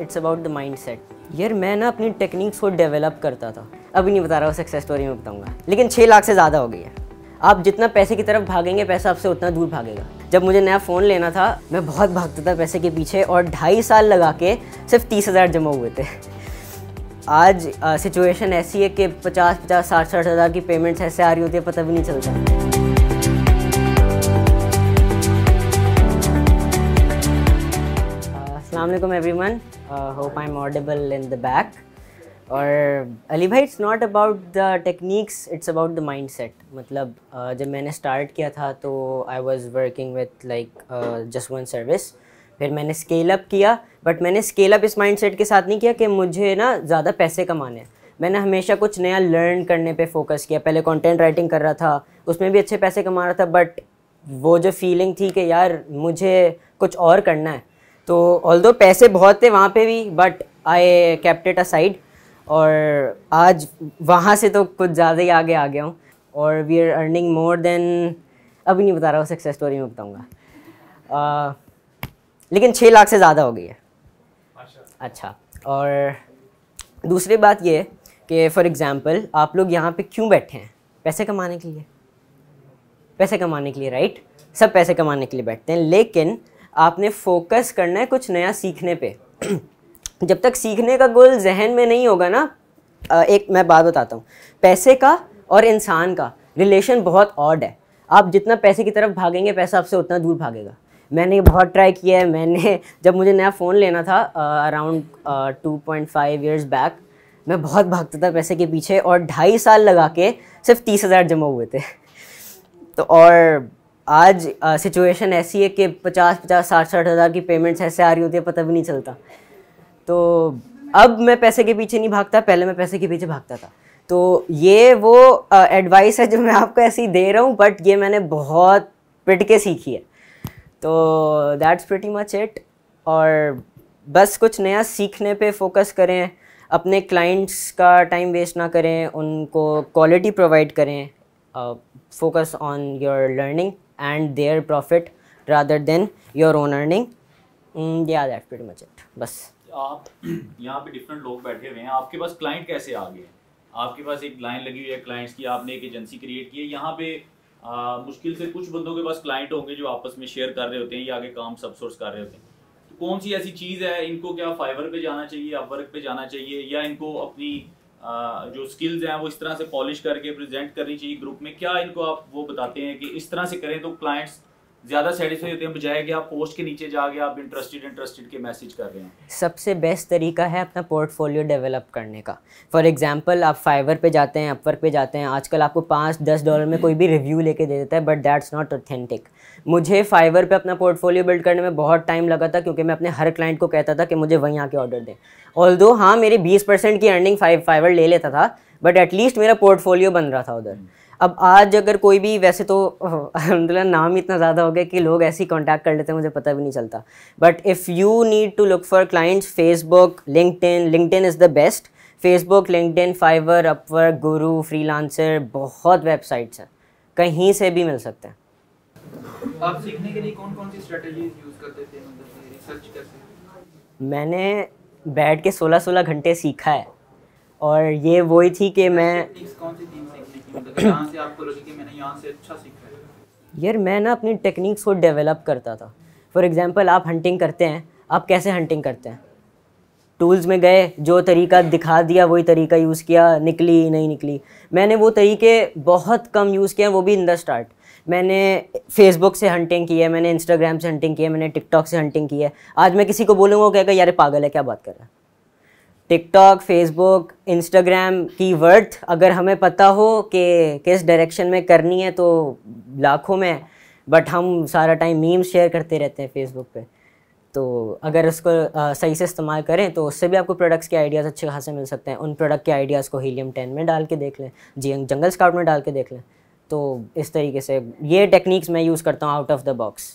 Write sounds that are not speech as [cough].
It's about the mindset यार मैं ना अपनी टेक्निक्स को डेवलप करता था अभी नहीं बता रहा हूँ सक्सेस स्टोरी में बताऊँगा लेकिन छः लाख से ज़्यादा हो गई है आप जितना पैसे की तरफ भागेंगे पैसा आपसे उतना दूर भागेगा जब मुझे नया फ़ोन लेना था मैं बहुत भागता था पैसे के पीछे और ढाई साल लगा के सिर्फ तीस हज़ार जमा हुए थे आज सिचुएशन ऐसी है कि पचास पचास साठ साठ हज़ार की पेमेंट्स ऐसे आ रही होती है पता भी नहीं चलता Assalamualaikum everyone. Uh, hope I'm audible in the back. और अली भाई it's not about the techniques it's about the mindset मतलब uh, जब मैंने स्टार्ट किया था तो I was working with like just one service फिर मैंने स्केल अप किया बट मैंने स्केल अप इस माइंड सेट के साथ नहीं किया कि मुझे ना ज़्यादा पैसे कमाने हैं मैंने हमेशा कुछ नया लर्न करने पे फोकस किया पहले कंटेंट राइटिंग कर रहा था उसमें भी अच्छे पैसे कमा रहा था बट वो जो फीलिंग थी कि यार मुझे कुछ और करना है तो ऑल दो पैसे बहुत थे वहाँ पे भी बट आई कैप्टेट अ साइड और आज वहाँ से तो कुछ ज़्यादा ही आगे आ गया हूँ और we are earning more than अभी नहीं बता रहा हूँ सक्सेस स्टोरी में बताऊँगा लेकिन छः लाख से ज़्यादा हो गई है अच्छा और दूसरी बात ये कि फॉर एग्ज़ाम्पल आप लोग यहाँ पे क्यों बैठे हैं पैसे कमाने के लिए पैसे कमाने के लिए राइट सब पैसे कमाने के लिए बैठते हैं लेकिन आपने फोकस करना है कुछ नया सीखने पे जब तक सीखने का गोल जहन में नहीं होगा ना एक मैं बात बताता हूँ पैसे का और इंसान का रिलेशन बहुत ऑड है आप जितना पैसे की तरफ भागेंगे पैसा आपसे उतना दूर भागेगा मैंने बहुत ट्राई किया है मैंने [laughs] जब मुझे नया फ़ोन लेना था around two point five years back मैं बहुत भागता था पैसे के पीछे और ढाई साल लगा के सिर्फ तीस हज़ार जमा हुए थे [laughs] तो और आज सिचुएशन ऐसी है कि पचास पचास साठ साठ हज़ार की पेमेंट्स ऐसे आ रही होती है पता भी नहीं चलता तो अब मैं पैसे के पीछे नहीं भागता पहले मैं पैसे के पीछे भागता था तो ये वो एडवाइस है जो मैं आपको ऐसे ही दे रहा हूँ बट ये मैंने बहुत पिट के सीखी है तो दैट्स प्रटी मच इट और बस कुछ नया सीखने पे फोकस करें अपने क्लाइंट्स का टाइम वेस्ट ना करें उनको क्वालिटी प्रोवाइड करें focus on your learning and their profit rather than your own earning mm, that that's much it बस आप [clears throat] यहाँ पे डिफरेंट लोग बैठे हुए हैं आपके पास क्लाइंट कैसे आ गए आपके पास एक लाइन लगी हुई है क्लाइंट्स की आपने एक एजेंसी क्रिएट की है यहाँ पे आ, मुश्किल से कुछ बंदों के पास क्लाइंट होंगे जो आपस में शेयर कर रहे होते हैं या आगे काम सबसोर्स कर रहे होते हैं तो कौन सी ऐसी चीज़ है इनको क्या फाइवर पे जाना चाहिए अपवर्क पे जाना चाहिए या इनको अपनी जो स्किल्स हैं वो इस तरह से पॉलिश करके प्रेजेंट करनी चाहिए ग्रुप में क्या इनको आप वो बताते हैं कि इस तरह से करें तो क्लाइंट्स ज्यादा सेटिस्फाई होते हैं बजाय कि आप पोस्ट के नीचे जाके आप इंटरेस्टेड इंटरेस्टेड के मैसेज कर रहे हैं सबसे बेस्ट तरीका है अपना पोर्टफोलियो डेवलप करने का फॉर एग्जांपल आप फाइवर पे जाते हैं अपवर्क पे जाते हैं आजकल आपको पाँच दस डॉलर में कोई भी रिव्यू लेके दे देता है बट दैट्स नॉट ऑथेंटिक मुझे फाइवर पे अपना पोर्टफोलियो बिल्ड करने में बहुत टाइम लगा था क्योंकि मैं अपने हर क्लाइंट को कहता था कि मुझे वहीं आके ऑर्डर दें ऑल दो हाँ मेरी बीस की अर्निंग फाइव फाइवर ले लेता था बट एटलीस्ट मेरा पोर्टफोलियो बन रहा था उधर अब आज अगर कोई भी वैसे तो अलहमदिल्ला नाम इतना ज़्यादा हो गया कि लोग ऐसे ही कॉन्टैक्ट कर लेते हैं मुझे पता भी नहीं चलता but if you need to look for clients Facebook LinkedIn LinkedIn is the best Facebook LinkedIn Fiverr Upwork Guru free बहुत वेबसाइट्स हैं कहीं से भी मिल सकते हैं आप सीखने के लिए कौन कौन सी स्ट्रेटेजीज यूज़ करते थे रिसर्च मतलब कैसे मैंने बैठ के 16-16 घंटे सीखा है और ये वही थी कि मैं मतलब अच्छा यार मैं ना अपनी टेक्निक्स को डेवलप करता था फॉर एग्ज़ाम्पल आप हंटिंग करते हैं आप कैसे हंटिंग करते हैं टूल्स में गए जो तरीका दिखा दिया वही तरीका यूज़ किया निकली नहीं निकली मैंने वो तरीके बहुत कम यूज़ किए हैं वो भी इन द स्टार्ट मैंने फेसबुक से हंटिंग की है मैंने इंस्टाग्राम से हंटिंग की है मैंने टिकटॉक से हंटिंग की है आज मैं किसी को बोलूँगा वो कहेगा यार पागल है क्या बात कर रहा है टिकटॉक फेसबुक इंस्टाग्राम की वर्थ अगर हमें पता हो कि किस डायरेक्शन में करनी है तो लाखों में बट हम सारा टाइम मीम्स शेयर करते रहते हैं फेसबुक पे तो अगर उसको आ, सही से इस्तेमाल करें तो उससे भी आपको प्रोडक्ट्स के आइडियाज़ अच्छे खासे मिल सकते हैं उन प्रोडक्ट के आइडियाज़ को हीलियम टेन में डाल के देख लें जी जंगल स्काउट में डाल के देख लें तो इस तरीके से ये टेक्निक्स मैं यूज़ करता हूँ आउट ऑफ द बॉक्स